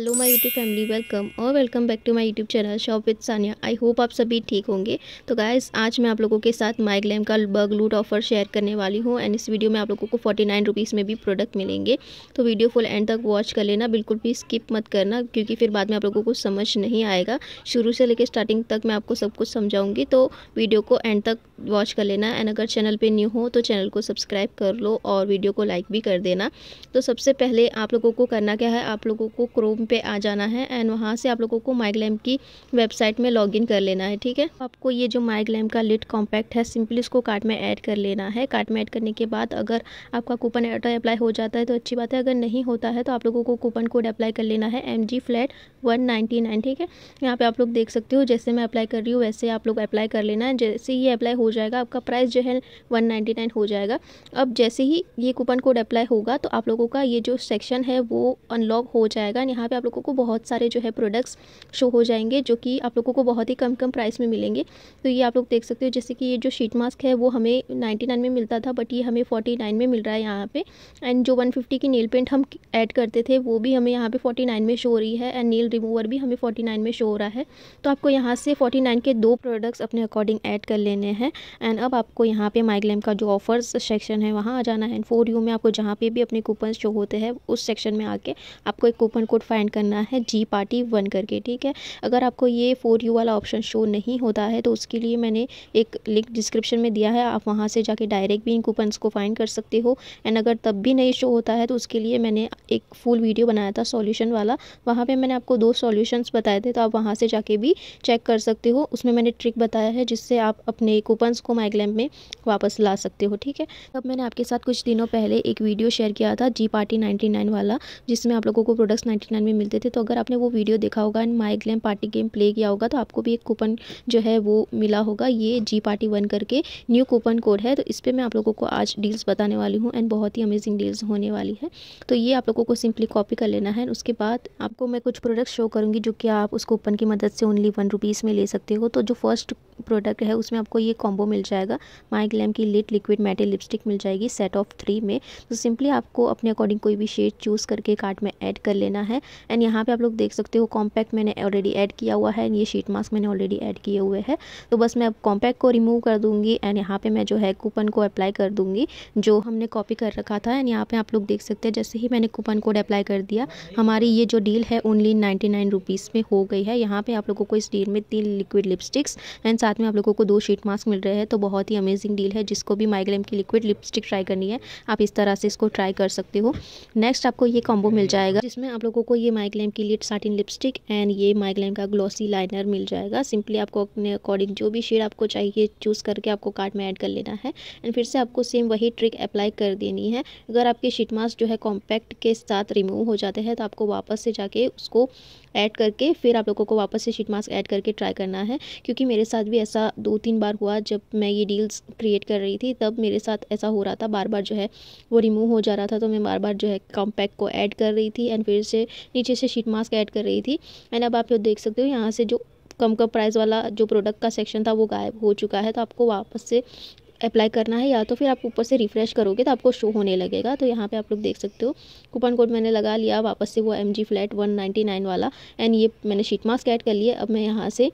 hello my YouTube family welcome और welcome back to my YouTube channel shop with Sania I hope आप सभी ठीक होंगे तो गाइस आज मैं आप लोगों के साथ माइक का बग लूट ऑफर शेयर करने वाली हूँ एंड इस वीडियो में आप लोगों को फोर्टी नाइन रुपीज़ में भी प्रोडक्ट मिलेंगे तो वीडियो फुल एंड तक वॉच कर लेना बिल्कुल भी स्किप मत करना क्योंकि फिर बाद में आप लोगों को समझ नहीं आएगा शुरू से लेकर स्टार्टिंग तक मैं आपको सब कुछ समझाऊँगी तो वीडियो को एंड तक वॉच कर लेना एंड अगर चैनल पर न्यू हो तो चैनल को सब्सक्राइब कर लो और वीडियो को लाइक भी कर देना तो सबसे पहले आप लोगों को करना क्या है आप लोगों को क्रोम पे आ जाना है एंड वहाँ से आप लोगों को माइग्लैम की वेबसाइट में लॉगिन कर लेना है ठीक है आपको ये जो माइग्लैम का लिट कॉम्पैक्ट है सिंपली उसको कार्ट में ऐड कर लेना है कार्ट में ऐड करने के बाद अगर आपका कूपन ऑटो अप्लाई हो जाता है तो अच्छी बात है अगर नहीं होता है तो आप लोगों को कूपन कोड अप्लाई कर लेना है M G flat one ninety nine ठीक है यहाँ पे आप लोग देख सकते हो जैसे मैं अप्लाई कर रही हूँ वैसे आप लोग अप्लाई कर लेना है जैसे ही अप्लाई हो जाएगा आपका प्राइस जो है वन नाइन्टी नाइन हो जाएगा अब जैसे ही ये कूपन कोड अप्लाई होगा तो आप लोगों का ये जो सेक्शन है वो अनलॉक हो जाएगा यहाँ पे आप लोगों को बहुत सारे जो है प्रोडक्ट्स शो हो जाएंगे जो कि आप लोगों को बहुत ही कम कम प्राइस में मिलेंगे तो ये आप लोग देख सकते हो जैसे कि ये जो शीट मास्क है वो हमें नाइन में मिलता था बट ये हमें नाइन में मिल रहा है यहाँ पे एंड जो फिफ्टी की नेल पेंट हम ऐड करते थे वो भी हमें यहाँ पे नाइन में शो हो रही है एंड नेल रिमूवर भी हमें नाइन में शो हो रहा है तो आपको यहाँ से नाइन के दो प्रोडक्ट्स अपने अकॉर्डिंग ऐड कर लेने हैं एंड अब आपको यहाँ पे माइग्लैम का जो ऑफर्स सेक्शन है वहाँ आ जाना है एंड फोर यू में आपको जहाँ पे भी अपने कूपन शो होते हैं उस सेक्शन में आके आपको एक कूपन कोड फाइन करना है जी पार्टी वन करके ठीक है अगर आपको ये फोर यू वाला ऑप्शन शो नहीं होता है तो उसके लिए मैंने एक लिंक डिस्क्रिप्शन में दिया है आप वहाँ से जाके डायरेक्ट भी इन कूपन्स को फाइंड कर सकते हो एंड अगर तब भी नहीं शो होता है तो उसके लिए मैंने एक फुल वीडियो बनाया था सॉल्यूशन वाला वहाँ पे मैंने आपको दो सॉल्यूशंस बताए थे तो आप वहाँ से जाके भी चेक कर सकते हो उसमें मैंने ट्रिक बताया है जिससे आप अपने कूपन्स को माइग्लैम में वापस ला सकते हो ठीक है तब मैंने आपके साथ कुछ दिनों पहले एक वीडियो शेयर किया था जी पार्टी नाइन्टी वाला जिसमें आप लोगों को प्रोडक्ट्स नाइन्टी में मिलते थे तो अगर आपने वो वीडियो देखा होगा and MyGlamm party game play किया होगा तो आपको भी एक कूपन जो है वो मिला होगा ये जी पार्टी वन करके न्यू कूपन कोड है तो इस पर मैं आप लोगों को आज डील्स बताने वाली हूँ एंड बहुत ही अमेजिंग डील्स होने वाली है तो ये आप लोगों को सिंपली कॉपी कर लेना है उसके बाद आपको मैं कुछ प्रोडक्ट शो करूँगी जो कि आप उस कूपन की मदद से ओनली वन रुपीज़ में ले सकते हो तो जो फर्स्ट प्रोडक्ट है उसमें आपको ये कॉम्बो मिल जाएगा माइक लैम की लिट लिक्विड मैटे लिपस्टिक मिल जाएगी सेट ऑफ थ्री में तो सिंपली आपको अपने अकॉर्डिंग कोई भी शेड चूज़ करके कार्ट में ऐड कर लेना है एंड यहाँ पे आप लोग देख सकते हो कॉम्पैक्ट मैंने ऑलरेडी ऐड किया हुआ है ये शीट मास्क मैंने ऑलरेडी ऐड किए हुए हैं तो बस मैं अब कॉम्पैक्ट को रिमूव कर दूँगी एंड यहाँ पर मैं जो है कूपन को अप्लाई कर दूँगी जो हमने कॉपी कर रखा था एंड यहाँ पर आप लोग देख सकते हैं जैसे ही मैंने कूपन कोड अप्लाई कर दिया हमारी ये जो डील है ओनली नाइन्टी नाइन में हो गई है यहाँ पर आप लोगों को इस डील में तीन लिक्विड लिपस्टिक्स एंड साथ में आप लोगों को दो शीट मास्क मिल रहे हैं तो बहुत ही अमेजिंग डील है जिसको भी माइग्रेम की लिक्विड लिपस्टिक ट्राई करनी है आप इस तरह से इसको ट्राई कर सकते हो नेक्स्ट आपको ये कॉम्बो मिल जाएगा जिसमें आप लोगों को ये माइग्रेम की लिट साटिन लिपस्टिक एंड ये माइग्रेम का ग्लॉसी लाइनर मिल जाएगा सिंपली आपको अपने अकॉर्डिंग जो भी शेड आपको चाहिए चूज़ करके आपको कार्ड में ऐड कर लेना है एंड फिर से आपको सेम वही ट्रिक अप्लाई कर देनी है अगर आपके शीट मास्क जो है कॉम्पैक्ट के साथ रिमूव हो जाते हैं तो आपको वापस से जाके उसको ऐड करके फिर आप लोगों को वापस से शीट मास्क ऐड करके ट्राई करना है क्योंकि मेरे साथ भी ऐसा दो तीन बार हुआ जब मैं ये डील्स क्रिएट कर रही थी तब मेरे साथ ऐसा हो रहा था बार बार जो है वो रिमूव हो जा रहा था तो मैं बार बार जो है कॉम्पैक्ट को ऐड कर रही थी एंड फिर से नीचे से शीट मास्क ऐड कर रही थी एंड अब आप लोग देख सकते हो यहाँ से जो कम कम प्राइस वाला जो प्रोडक्ट का सेक्शन था वो गायब हो चुका है तो आपको वापस से अप्लाई करना है या तो फिर आप ऊपर से रिफ़्रेश करोगे तो आपको शो होने लगेगा तो यहाँ पे आप लोग देख सकते हो कूपन कोड मैंने लगा लिया वापस से वो M G flat one ninety nine वाला एंड ये मैंने शीट मास्क ऐड कर लिए अब मैं यहाँ से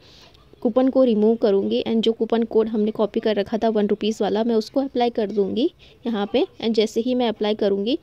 कूपन को रिमूव करूँगी एंड जो कूपन कोड हमने कॉपी कर रखा था वन रुपीज़ वाला मैं उसको अप्लाई कर दूँगी यहाँ पर एंड जैसे ही मैं अप्लाई करूँगी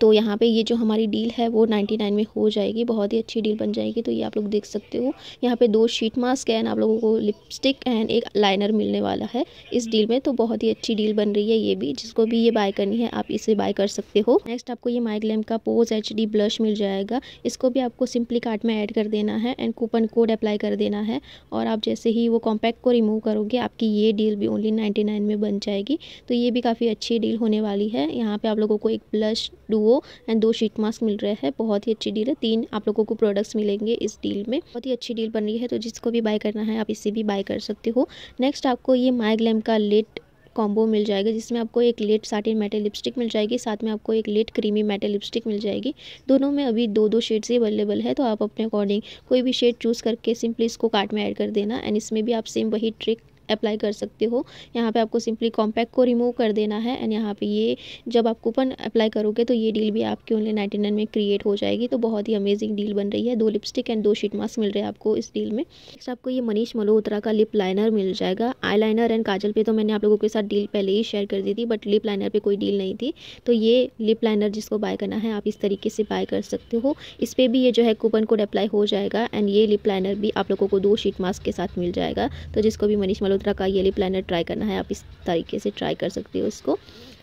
तो यहाँ पे ये जो हमारी डील है वो 99 में हो जाएगी बहुत ही अच्छी डील बन जाएगी तो ये आप लोग देख सकते हो यहाँ पे दो शीट मास्क एंड आप लोगों को लिपस्टिक एंड एक लाइनर मिलने वाला है इस डील में तो बहुत ही अच्छी डील बन रही है ये भी जिसको भी ये बाय करनी है आप इसे बाय कर सकते हो नेक्स्ट आपको ये माइक का पोज एच ब्लश मिल जाएगा इसको भी आपको सिंपली कार्ट में ऐड कर देना है एंड कूपन कोड अप्लाई कर देना है और आप जैसे ही वो कॉम्पैक्ट को रिमूव करोगे आपकी ये डील भी ओनली नाइन्टी में बन जाएगी तो ये भी काफ़ी अच्छी डील होने वाली है यहाँ पर आप लोगों को एक ब्लश डुओ एंड दो शीट मास्क मिल रहे हैं बहुत ही अच्छी डील है तीन आप लोगों को प्रोडक्ट्स मिलेंगे इस डील में बहुत ही अच्छी डील बन रही है तो जिसको भी बाय करना है आप इसे भी बाय कर सकते हो नेक्स्ट आपको ये माई ग्लैम का लेट कॉम्बो मिल जाएगा जिसमें आपको एक लेट साटिन मेटल लिपस्टिक मिल जाएगी साथ में आपको एक लेट क्रीमी मेटल लिपस्टिक मिल जाएगी दोनों में अभी दो दो शेड्स ही अवेलेबल है तो आप अपने अकॉर्डिंग कोई भी शेड चूज़ करके सिंपली इसको कार्ट में ऐड कर देना एंड इसमें भी आप सेम वही ट्रिक अप्लाई कर सकते हो यहाँ पे आपको सिंपली कॉम्पैक्ट को रिमूव कर देना है एंड यहाँ पे ये जब आप कूपन अप्लाई करोगे तो ये डील भी आपके ओनली नाइन्टी नाइन में क्रिएट हो जाएगी तो बहुत ही अमेजिंग डील बन रही है दो लिपस्टिक एंड दो शीट मास्क मिल रहे हैं आपको इस डील में नेक्स्ट आपको ये मनीष मल्होत्रा का लिप लाइनर मिल जाएगा आई लाइनर एंड काजल पर तो मैंने आप लोगों के साथ डील पहले ही शेयर कर दी थी बट लिप लाइनर पर कोई डील नहीं थी तो ये लिप लाइनर जिसको बाय करना है आप इस तरीके से बाय कर सकते हो इस पर भी ये जो है कूपन कोड अप्लाई हो जाएगा एंड ये लिप लाइनर भी आप लोगों को दो शीट मास्क के साथ मिल जाएगा तो जिसको भी मनीष वडोदरा का येली प्लानर ट्राई करना है आप इस तरीके से ट्राई कर सकते हो इसको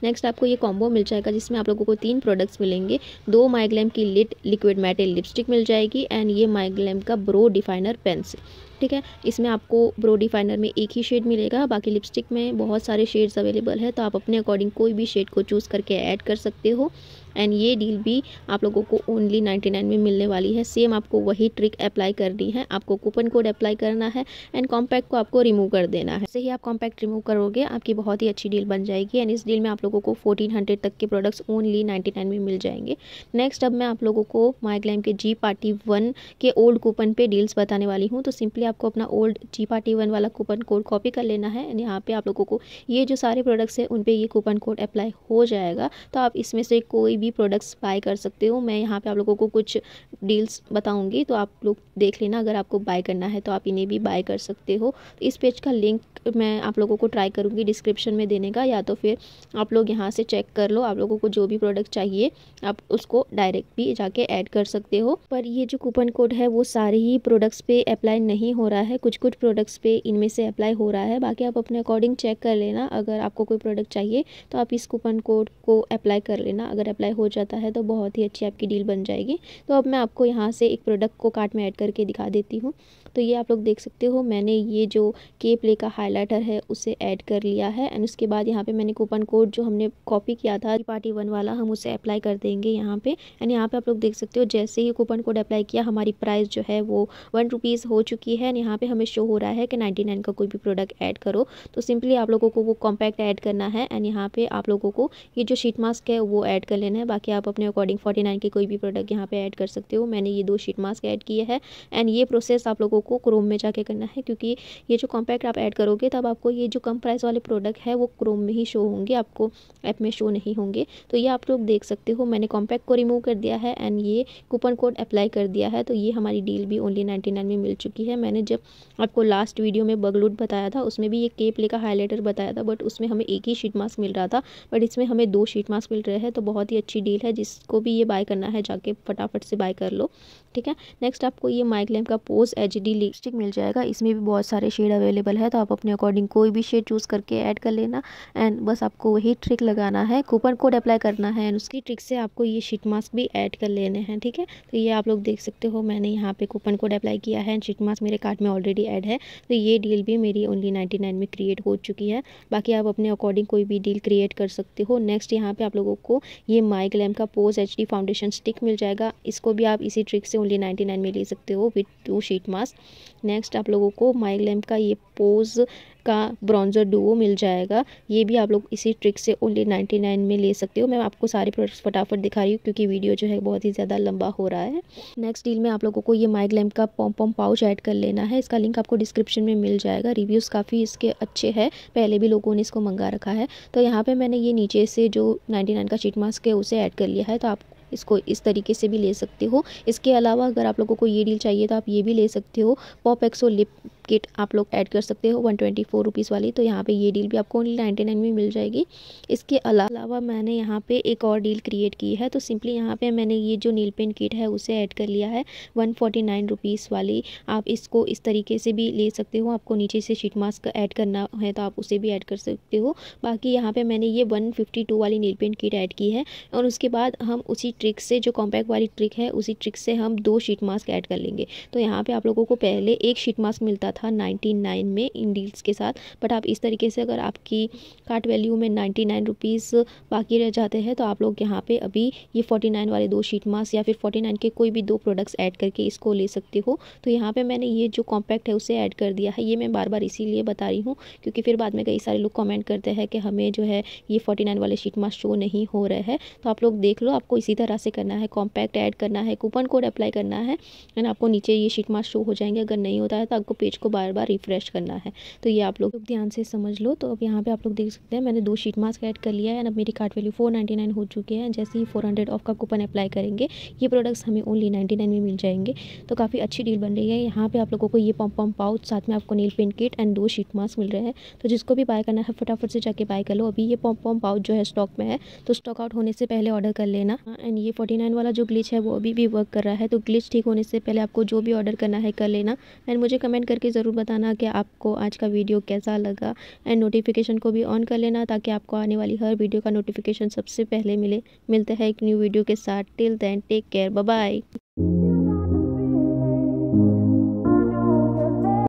नेक्स्ट आपको ये कॉम्बो मिल जाएगा जिसमें आप लोगों को तीन प्रोडक्ट्स मिलेंगे दो माइग्लैम की लिट लिक्विड मैटे लिपस्टिक मिल जाएगी एंड ये माइग्लैम का ब्रो डिफाइनर पेंसिल ठीक है इसमें आपको ब्रो डिफाइनर में एक ही शेड मिलेगा बाकी लिपस्टिक में बहुत सारे शेड्स अवेलेबल है तो आप अपने अकॉर्डिंग कोई भी शेड को चूज़ करके ऐड कर सकते हो एंड ये डील भी आप लोगों को ओनली 99 में मिलने वाली है सेम आपको वही ट्रिक अप्लाई करनी है आपको कूपन कोड अप्लाई करना है एंड कॉम्पैक्ट को आपको रिमूव कर देना है जैसे ही आप कॉम्पैक्ट रिमूव करोगे आपकी बहुत ही अच्छी डील बन जाएगी एंड इस डील में आप लोगों को 1400 तक के प्रोडक्ट्स ओनली 99 में मिल जाएंगे नेक्स्ट अब मैं आप लोगों को माइग्लैम के जी पार्टी वन के ओल्ड कूपन पे डील्स बताने वाली हूँ तो सिंपली आपको अपना ओल्ड जी पार्टी वन वाला कूपन कोड कॉपी कर लेना है एंड यहाँ पर आप लोगों को ये जो सारे प्रोडक्ट्स हैं उन पर ये कूपन कोड अप्लाई हो जाएगा तो आप इसमें से कोई भी प्रोडक्ट्स बाय कर सकते हो मैं यहाँ पे आप लोगों को कुछ डील्स बताऊँगी तो आप लोग देख लेना अगर आपको बाय करना है तो आप इन्हें भी बाय कर सकते हो तो इस पेज का लिंक मैं आप लोगों को ट्राई करूँगी डिस्क्रिप्शन में देने का या तो फिर आप लोग यहाँ से चेक कर लो आप लोगों को जो भी प्रोडक्ट चाहिए आप उसको डायरेक्ट भी जाके ऐड कर सकते हो पर ये जो कूपन कोड है वो सारे ही प्रोडक्ट्स पे अप्लाई नहीं हो रहा है कुछ कुछ प्रोडक्ट्स पे इनमें से अप्लाई हो रहा है बाकी आप अपने अकॉर्डिंग चेक कर लेना अगर आपको कोई प्रोडक्ट चाहिए तो आप इस कूपन कोड को अप्लाई कर लेना अगर अप्लाई हो जाता है तो बहुत ही अच्छी आपकी डील बन जाएगी तो अब मैं आपको यहाँ से एक प्रोडक्ट को कार्ट में ऐड करके दिखा देती हूँ तो ये आप लोग देख सकते हो मैंने ये जो के प्ले का हाईलाइटर है उसे ऐड कर लिया है एंड उसके बाद यहाँ पे मैंने कूपन कोड जो हमने कॉपी किया था पार्टी वन वाला हम उसे अप्लाई कर देंगे यहाँ पे एंड यहाँ पे आप लोग देख सकते हो जैसे ही कूपन कोड अप्लाई किया हमारी प्राइस जो है वो वन रुपीज़ हो चुकी है एंड यहाँ पर हमें शो हो रहा है कि नाइन्टी नाइन का कोई भी प्रोडक्ट ऐड करो तो सिंपली आप लोगों को वो कॉम्पैक्ट ऐड करना है एंड यहाँ पर आप लोगों को ये जो शीट मास्क है वो ऐड कर लेना है बाकी आप अपने अकॉर्डिंग फोर्टी नाइन के कोई भी प्रोडक्ट यहाँ पर ऐड कर सकते हो मैंने ये दो शीट मास्क ऐड किए हैं एंड ये प्रोसेस आप लोगों को क्रोम में जाके करना है क्योंकि ये जो कॉम्पैक्ट आप ऐड करोगे तब आपको ये जो कम प्राइस वाले प्रोडक्ट है वो क्रोम में ही शो होंगे आपको ऐप में शो नहीं होंगे तो ये आप लोग देख सकते हो मैंने कॉम्पैक्ट को रिमूव कर दिया है एंड ये कूपन कोड अप्लाई कर दिया है तो ये हमारी डील भी ओनली नाइन्टी में मिल चुकी है मैंने जब आपको लास्ट वीडियो में बगलूट बताया था उसमें भी ये केप प्ले का हाईलाइटर बताया था बट उसमें हमें एक ही शीट मास्क मिल रहा था बट इसमें हमें दो शीट मास्क मिल रहे हैं तो बहुत ही अच्छी डील है जिसको भी ये बाय करना है जाके फटाफट से बाय कर लो ठीक है नेक्स्ट आपको ये माइक लैम्प का pose H D free lipstick मिल जाएगा इसमें भी बहुत सारे शेड अवेलेबल है तो आप अपने अकॉर्डिंग कोई भी शेड चूज़ करके ऐड कर लेना एंड बस आपको वही ट्रिक लगाना है कूपन कोड अप्लाई करना है एंड उसकी ट्रिक से आपको ये शीट मास्क भी ऐड कर लेने हैं ठीक है तो ये आप लोग देख सकते हो मैंने यहाँ पे कूपन कोड अप्लाई किया है एंड शीट मास्क मेरे कार्ड में ऑलरेडी ऐड है तो ये डील भी मेरी ओनली नाइन्टी नाइन में क्रिएट हो चुकी है बाकी आप अपने अकॉर्डिंग कोई भी डील क्रिएट कर सकते हो नेक्स्ट यहाँ पे आप लोगों को ये माई ग्लैम का पोज एच फाउंडेशन स्टिक मिल जाएगा इसको भी आप इसी ट्रिक से ओनली नाइन्टी में ले सकते हो with two sheet mask next आप लोगों को माइक लैम्प का ये पोज का ब्रॉन्जर डुओ मिल जाएगा ये भी आप लोग इसी ट्रिक से ओनली नाइन्टी नाइन में ले सकते हो मैं आपको सारे प्रोडक्ट्स फटाफट दिखा रही हूँ क्योंकि वीडियो जो है बहुत ही ज़्यादा लंबा हो रहा है नेक्स्ट डील में आप लोगों को ये माइक लैम्प का पॉम पॉम पाउच ऐड कर लेना है इसका लिंक आपको डिस्क्रिप्शन में मिल जाएगा रिव्यूज़ काफ़ी इसके अच्छे हैं पहले भी लोगों ने इसको मंगा रखा है तो यहाँ पर मैंने ये नीचे से जो नाइन्टी का शीट मास्क है उसे ऐड कर लिया है तो आप इसको इस तरीके से भी ले सकते हो इसके अलावा अगर आप लोगों को ये डील चाहिए तो आप ये भी ले सकते हो पॉप एक्सो लिप किट आप लोग ऐड कर सकते हो वन ट्वेंटी फोर रुपीज़ वाली तो यहाँ पे ये डील भी आपको ओनली नाइन्टी नाइन में मिल जाएगी इसके अलावा मैंने यहाँ पे एक और डील क्रिएट की है तो सिंपली यहाँ पे मैंने ये जो नील पेंट किट है उसे ऐड कर लिया है वन फोर्टी नाइन रुपीज़ वाली आप इसको इस तरीके से भी ले सकते हो आपको नीचे से शीट मास्क ऐड करना है तो आप उसे भी ऐड कर सकते हो बाकी यहाँ पर मैंने ये वन फिफ्टी टू वाली नील पेंट किट ऐड की है और उसके बाद हम उसी ट्रिक से जो कॉम्पैक्ट वाली ट्रिक है उसी ट्रिक से हम दो शीट मास्क ऐड कर लेंगे तो यहाँ पर आप लोगों को पहले एक शीट मास्क मिलता था 99 में इन डील्स के साथ बट आप इस तरीके से अगर आपकी कार्ट वैल्यू में नाइन्टी नाइन रुपीज़ बाकी रह जाते हैं तो आप लोग यहाँ पे अभी ये फोर्टी नाइन वाले दो शीट मास्क या फिर फोर्टी नाइन के कोई भी दो प्रोडक्ट्स ऐड करके इसको ले सकते हो तो यहाँ पे मैंने ये जो कॉम्पैक्ट है उसे ऐड कर दिया है ये मैं बार बार इसीलिए बता रही हूँ क्योंकि फिर बाद में कई सारे लोग कॉमेंट करते हैं कि हमें जो है ये फोर्टी नाइन वाले शीट मास्क शो नहीं हो रहे हैं तो आप लोग देख लो आपको इसी तरह से करना है कॉम्पैक्ट ऐड करना है कूपन कोड अप्लाई करना है एंड आपको नीचे ये शीट मास्क शो हो जाएंगे अगर नहीं होता है तो आपको पेज को बार बार रिफ्रेश करना है तो ये आप लोग ध्यान से समझ लो तो अब यहाँ पे आप लोग देख सकते हैं मैंने दो शीट मास्क ऐड कर लिया है एंड अब मेरी card value four ninety nine हो चुके हैं जैसे ही फोर हंड्रेड ऑफ का कूपन अप्लाई करेंगे ये प्रोडक्ट्स हमें ओनली नाइन्टी नाइन में मिल जाएंगे तो काफ़ी अच्छी डील बन रही है यहाँ पर आप लोगों को ये पम पम पाउच साथ में आपको नील पेंट किट एंड दो शीट मास्क मिल रहे हैं तो जिसको भी बाय करना है फटाफट से जाके बाय कर लो अभी ये पम पम पाउच जो है स्टॉक में है तो स्टॉक आउट होने से पहले ऑर्डर कर लेना एंड ये फोर्टी नाइन वाला जो ग्लिच है वो अभी भी वर्क कर रहा है तो ग्लिच ठीक होने से पहले आपको जो भी ऑर्डर करना है कर लेना एंड मुझे कमेंट करके ज़रूर बताना कि आपको आज का वीडियो कैसा लगा एंड नोटिफिकेशन को भी ऑन कर लेना ताकि आपको आने वाली हर वीडियो का नोटिफिकेशन सबसे पहले मिले मिलते हैं एक न्यू वीडियो के साथ till then take care bye